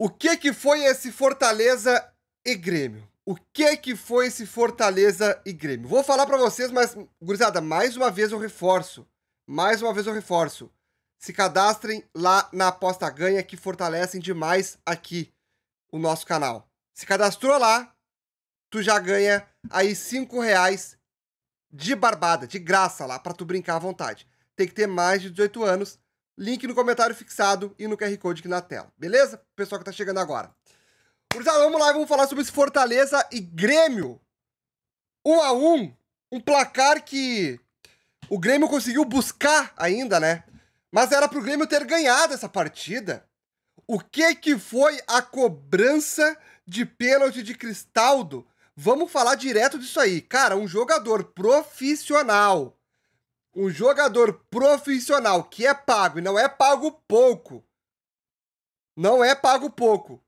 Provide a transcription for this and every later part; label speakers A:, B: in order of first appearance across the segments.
A: O que que foi esse Fortaleza e Grêmio? O que que foi esse Fortaleza e Grêmio? Vou falar para vocês, mas gurizada, mais uma vez eu reforço. Mais uma vez eu reforço. Se cadastrem lá na aposta ganha que fortalecem demais aqui o nosso canal. Se cadastrou lá, tu já ganha aí cinco reais de barbada, de graça lá, para tu brincar à vontade. Tem que ter mais de 18 anos Link no comentário fixado e no QR Code aqui na tela. Beleza? Pessoal que tá chegando agora. vamos lá, vamos falar sobre esse Fortaleza e Grêmio. 1 um a 1 um, um placar que o Grêmio conseguiu buscar ainda, né? Mas era pro Grêmio ter ganhado essa partida. O que que foi a cobrança de pênalti de Cristaldo? Vamos falar direto disso aí. Cara, um jogador profissional um jogador profissional que é pago e não é pago pouco, não é pago pouco,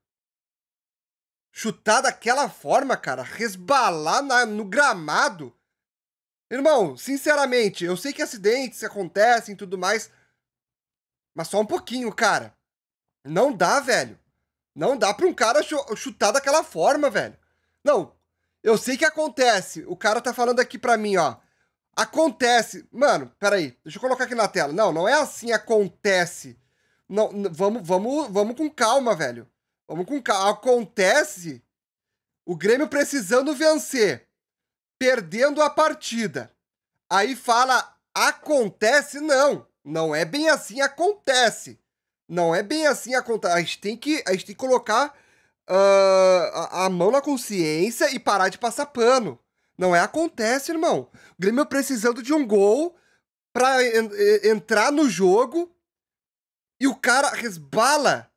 A: chutar daquela forma, cara, resbalar na, no gramado. Irmão, sinceramente, eu sei que acidentes acontecem e tudo mais, mas só um pouquinho, cara. Não dá, velho. Não dá pra um cara chutar daquela forma, velho. Não, eu sei que acontece. O cara tá falando aqui pra mim, ó. Acontece. Mano, peraí. Deixa eu colocar aqui na tela. Não, não é assim acontece. Não, vamos, vamos, vamos com calma, velho. Vamos com calma. Acontece o Grêmio precisando vencer, perdendo a partida. Aí fala acontece não. Não é bem assim acontece. Não é bem assim acontece. A gente tem que, a gente tem que colocar uh, a, a mão na consciência e parar de passar pano. Não é acontece, irmão. O Grêmio precisando de um gol pra en entrar no jogo e o cara resbala,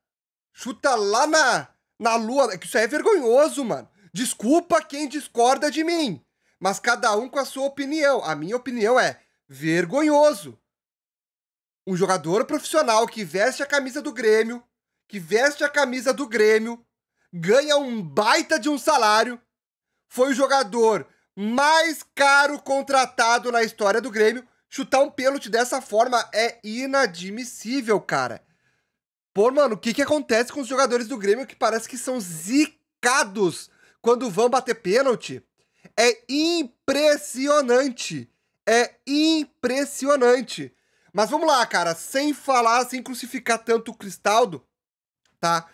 A: chuta lá na, na lua. É isso é vergonhoso, mano. Desculpa quem discorda de mim, mas cada um com a sua opinião. A minha opinião é vergonhoso. Um jogador profissional que veste a camisa do Grêmio, que veste a camisa do Grêmio, ganha um baita de um salário, foi o jogador mais caro contratado na história do Grêmio. Chutar um pênalti dessa forma é inadmissível, cara. Pô, mano, o que, que acontece com os jogadores do Grêmio que parece que são zicados quando vão bater pênalti? É impressionante. É impressionante. Mas vamos lá, cara, sem falar, sem crucificar tanto o Cristaldo, tá?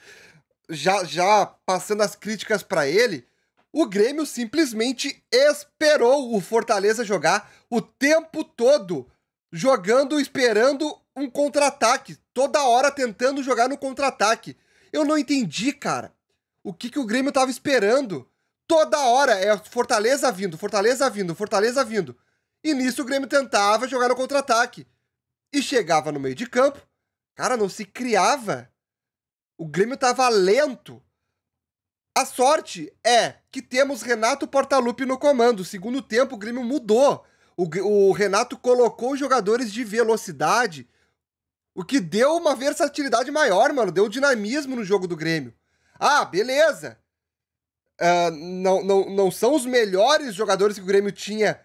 A: Já, já passando as críticas para ele, o Grêmio simplesmente esperou o Fortaleza jogar o tempo todo, jogando, esperando um contra-ataque, toda hora tentando jogar no contra-ataque. Eu não entendi, cara. O que, que o Grêmio tava esperando? Toda hora é Fortaleza vindo, Fortaleza vindo, Fortaleza vindo. E nisso o Grêmio tentava jogar no contra-ataque. E chegava no meio de campo, cara, não se criava. O Grêmio tava lento. A sorte é que temos Renato Portaluppi no comando. Segundo tempo, o Grêmio mudou. O, o Renato colocou jogadores de velocidade, o que deu uma versatilidade maior, mano. Deu dinamismo no jogo do Grêmio. Ah, beleza. Uh, não, não, não são os melhores jogadores que o Grêmio tinha,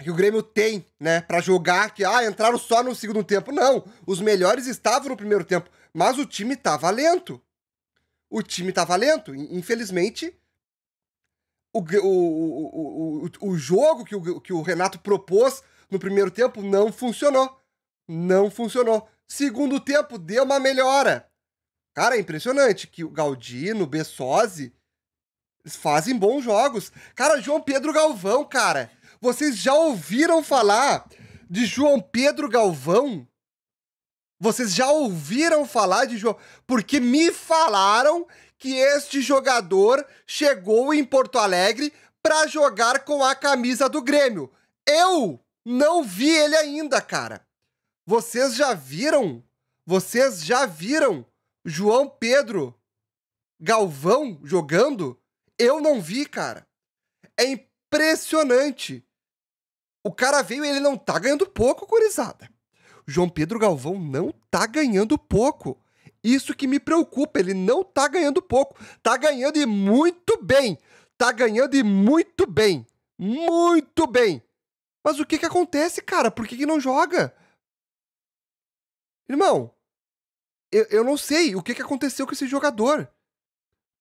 A: que o Grêmio tem, né, para jogar, que ah, entraram só no segundo tempo. Não, os melhores estavam no primeiro tempo, mas o time tava lento o time tava lento. Infelizmente, o, o, o, o, jogo que o, que o Renato propôs no primeiro tempo não funcionou. Não funcionou. Segundo tempo, deu uma melhora. Cara, é impressionante que o Galdino, o Bessosi, eles fazem bons jogos. Cara, João Pedro Galvão, cara. Vocês já ouviram falar de João Pedro Galvão? Vocês já ouviram falar de João? Porque me falaram que este jogador chegou em Porto Alegre para jogar com a camisa do Grêmio. Eu não vi ele ainda, cara. Vocês já viram? Vocês já viram João Pedro Galvão jogando? Eu não vi, cara. É impressionante. O cara veio e ele não tá ganhando pouco, corizada. João Pedro Galvão não tá ganhando pouco. Isso que me preocupa, ele não tá ganhando pouco. Tá ganhando e muito bem. Tá ganhando e muito bem. Muito bem. Mas o que que acontece, cara? Por que que não joga? Irmão, eu, eu não sei o que que aconteceu com esse jogador.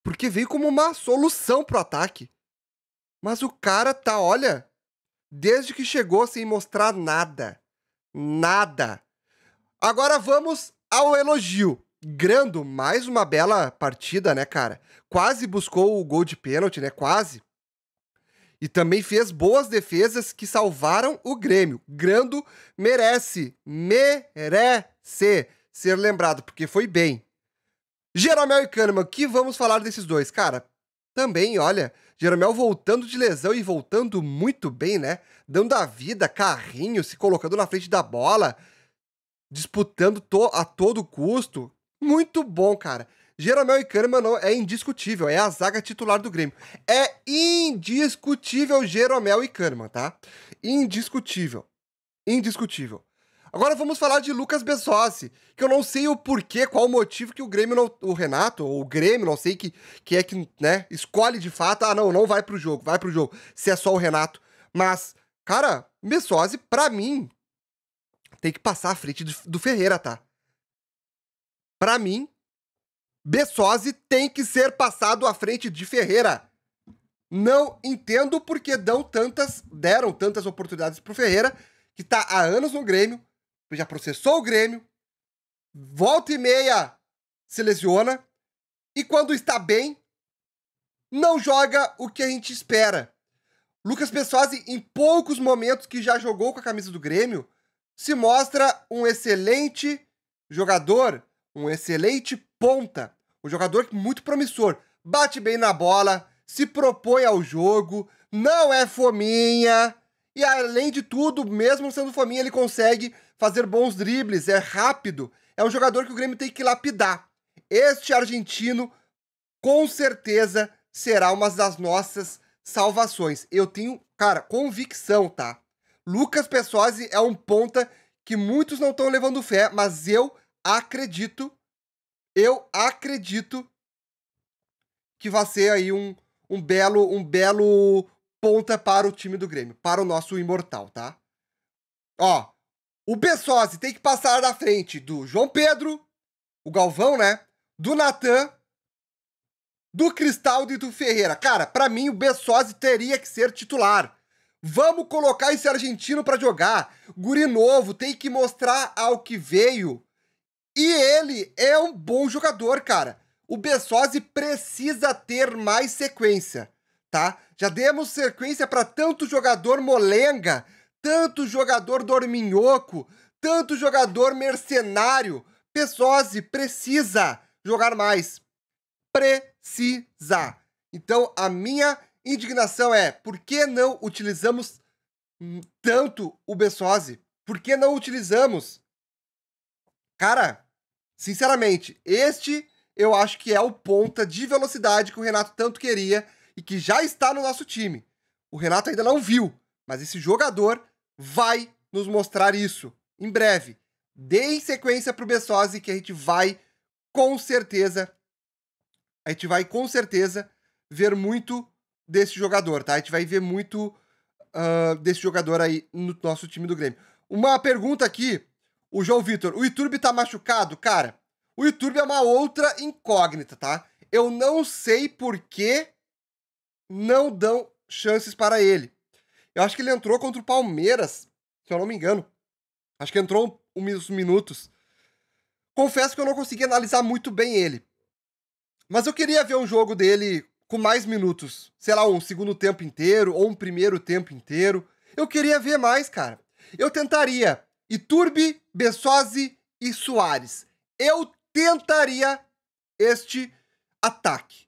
A: Porque veio como uma solução pro ataque. Mas o cara tá, olha, desde que chegou sem mostrar nada nada. Agora vamos ao elogio. Grando, mais uma bela partida, né, cara? Quase buscou o gol de pênalti, né? Quase. E também fez boas defesas que salvaram o Grêmio. Grando merece, merece ser lembrado, porque foi bem. Jeromel e Kahneman, que vamos falar desses dois? Cara, também, olha, Jeromel voltando de lesão e voltando muito bem, né? Dando a vida, carrinho, se colocando na frente da bola, disputando to a todo custo. Muito bom, cara. Jeromel e Kahneman é indiscutível, é a zaga titular do Grêmio. É indiscutível Jeromel e Kahneman, tá? Indiscutível. Indiscutível. Agora vamos falar de Lucas Bessossi, que eu não sei o porquê, qual o motivo que o Grêmio, não, o Renato, ou o Grêmio, não sei que, que é que, né, escolhe de fato, ah, não, não vai pro jogo, vai pro jogo, se é só o Renato. Mas, cara, Bessossi, pra mim, tem que passar à frente do, do Ferreira, tá? Pra mim, Bessossi tem que ser passado à frente de Ferreira. Não entendo porque dão tantas, deram tantas oportunidades pro Ferreira, que tá há anos no Grêmio, já processou o Grêmio, volta e meia se lesiona, e quando está bem, não joga o que a gente espera. Lucas Pessoazzi, em poucos momentos que já jogou com a camisa do Grêmio, se mostra um excelente jogador, um excelente ponta, um jogador muito promissor. Bate bem na bola, se propõe ao jogo, não é fominha. E além de tudo, mesmo sendo fominha, ele consegue fazer bons dribles, é rápido, é um jogador que o Grêmio tem que lapidar. Este argentino, com certeza, será uma das nossas salvações. Eu tenho, cara, convicção, tá? Lucas Pessosi é um ponta que muitos não estão levando fé, mas eu acredito, eu acredito que vai ser aí um, um belo, um belo ponta para o time do Grêmio, para o nosso imortal, tá? Ó, o Bessosi tem que passar na frente do João Pedro, o Galvão, né? Do Natan, do Cristaldo e do Ferreira. Cara, para mim o Bessosi teria que ser titular. Vamos colocar esse argentino para jogar. Guri novo, tem que mostrar ao que veio. E ele é um bom jogador, cara. O Bessosi precisa ter mais sequência, tá? Já demos sequência para tanto jogador molenga tanto jogador dorminhoco, tanto jogador mercenário. Pessoase precisa jogar mais. Precisa. Então a minha indignação é: por que não utilizamos tanto o Bessose? Por que não utilizamos? Cara, sinceramente, este eu acho que é o ponta de velocidade que o Renato tanto queria e que já está no nosso time. O Renato ainda não viu, mas esse jogador vai nos mostrar isso em breve. Deem sequência pro Bessose que a gente vai com certeza a gente vai com certeza ver muito desse jogador, tá? A gente vai ver muito uh, desse jogador aí no nosso time do Grêmio. Uma pergunta aqui, o João Vitor, o YouTube tá machucado? Cara, o YouTube é uma outra incógnita, tá? Eu não sei por que não dão chances para ele. Eu acho que ele entrou contra o Palmeiras, se eu não me engano. Acho que entrou uns minutos. Confesso que eu não consegui analisar muito bem ele. Mas eu queria ver um jogo dele com mais minutos. Sei lá, um segundo tempo inteiro ou um primeiro tempo inteiro. Eu queria ver mais, cara. Eu tentaria Iturbe, Bessosi e Soares. Eu tentaria este ataque.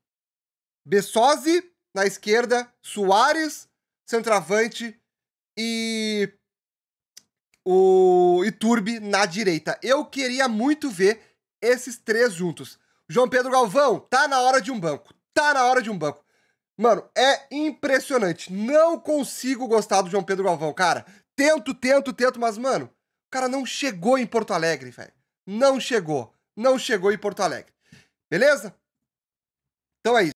A: Bessosi na esquerda, Soares centroavante e o Iturbe na direita. Eu queria muito ver esses três juntos. João Pedro Galvão, tá na hora de um banco. Tá na hora de um banco. Mano, é impressionante. Não consigo gostar do João Pedro Galvão, cara. Tento, tento, tento, mas, mano, o cara não chegou em Porto Alegre, velho. Não chegou. Não chegou em Porto Alegre. Beleza? Então é isso.